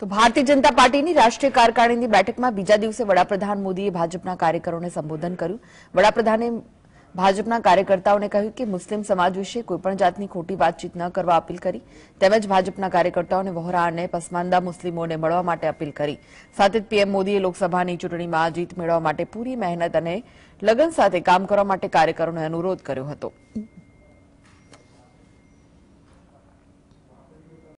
તો ભારતીય જનતા પાર્ટીની રાષ્ટ્રીય કારોકારીની બેઠકમાં બીજા દિવસે વડાપ્રધાન મોદીએ ભાજપના કાર્યકરોને સંબોધન કર્યું વડાપ્રધાને ભાજપના કાર્યકર્તાઓને કહ્યું કે મુસ્લિમ સમાજ વિશે કોઈ પણ જાતની ખોટી વાતચીત ન કરવા اپિલ કરી તેમજ ભાજપના કાર્યકર્તાઓને વહોરા અને પસમાંદા મુસ્લિમોને મળવા માટે اپિલ કરી સાથે પીએમ મોદીએ લોકસભાની ચૂંટણીમાં જીત મેળવવા માટે પૂરી મહેનત અને લગન સાથે કામ કરવા માટે કાર્યકરોને અનુરોધ કર્યો હતો